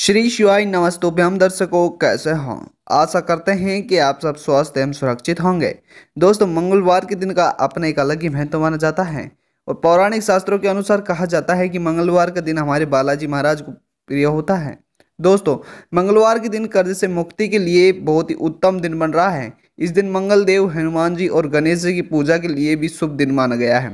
श्री शिवाय नमस्तोभ्यम दर्शकों कैसे हों आशा करते हैं कि आप सब स्वस्थ एवं सुरक्षित होंगे दोस्तों मंगलवार के दिन का अपने एक अलग ही महत्व माना जाता है और पौराणिक शास्त्रों के अनुसार कहा जाता है कि मंगलवार का दिन हमारे बालाजी महाराज को प्रिय होता है दोस्तों मंगलवार के दिन कर्ज से मुक्ति के लिए बहुत ही उत्तम दिन बन रहा है इस दिन मंगल देव हनुमान जी और गणेश जी की पूजा के लिए भी शुभ दिन माना गया है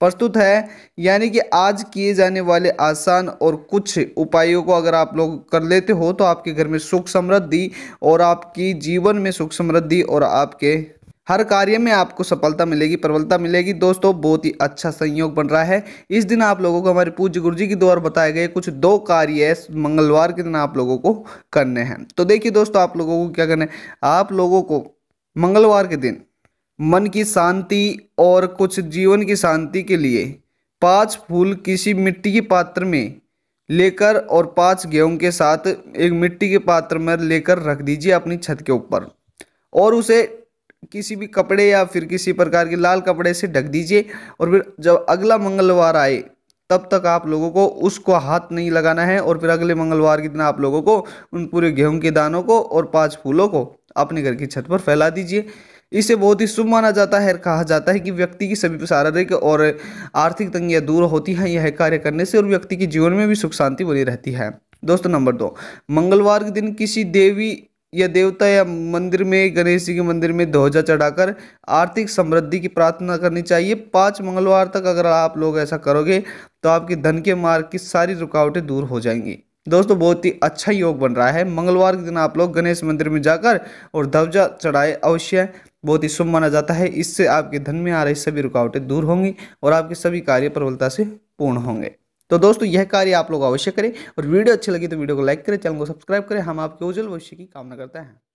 प्रस्तुत है यानी कि आज किए जाने वाले आसान और कुछ उपायों को अगर आप लोग कर लेते हो तो आपके घर में सुख समृद्धि और आपकी जीवन में सुख समृद्धि और आपके हर कार्य में आपको सफलता मिलेगी प्रबलता मिलेगी दोस्तों बहुत ही अच्छा संयोग बन रहा है इस दिन आप लोगों को हमारे पूज्य गुरु जी के द्वारा बताए गए कुछ दो कार्य मंगलवार के दिन आप लोगों को करने हैं तो देखिए दोस्तों आप लोगों को क्या करना है आप लोगों को मंगलवार के दिन मन की शांति और कुछ जीवन की शांति के लिए पांच फूल किसी मिट्टी के पात्र में लेकर और पांच गेहूं के साथ एक मिट्टी के पात्र में लेकर रख दीजिए अपनी छत के ऊपर और उसे किसी भी कपड़े या फिर किसी प्रकार के लाल कपड़े से ढक दीजिए और फिर जब अगला मंगलवार आए तब तक आप लोगों को उसको हाथ नहीं लगाना है और फिर अगले मंगलवार के दिन आप लोगों को उन पूरे गेहूं के दानों को और पांच फूलों को अपने घर की छत पर फैला दीजिए इसे बहुत ही शुभ माना जाता है कहा जाता है कि व्यक्ति की सभी शारीरिक और आर्थिक तंगियां दूर होती हैं यह कार्य करने से और व्यक्ति के जीवन में भी सुख शांति बनी रहती है दोस्तों नंबर दो मंगलवार के दिन किसी देवी या देवता या मंदिर में गणेश जी के मंदिर में ध्वजा चढ़ाकर आर्थिक समृद्धि की प्रार्थना करनी चाहिए पाँच मंगलवार तक अगर आप लोग ऐसा करोगे तो आपके धन के मार्ग की सारी रुकावटें दूर हो जाएंगी दोस्तों बहुत ही अच्छा योग बन रहा है मंगलवार के दिन आप लोग गणेश मंदिर में जाकर और ध्वजा चढ़ाए अवश्य बहुत ही शुभ माना जाता है इससे आपके धन में आ रही सभी रुकावटें दूर होंगी और आपके सभी कार्य प्रबलता से पूर्ण होंगे तो दोस्तों यह कार्य आप लोग अवश्य करें और वीडियो अच्छी लगी तो वीडियो को लाइक करें चैनल को सब्सक्राइब करें हम आपके उज्जवल भविष्य की कामना करते हैं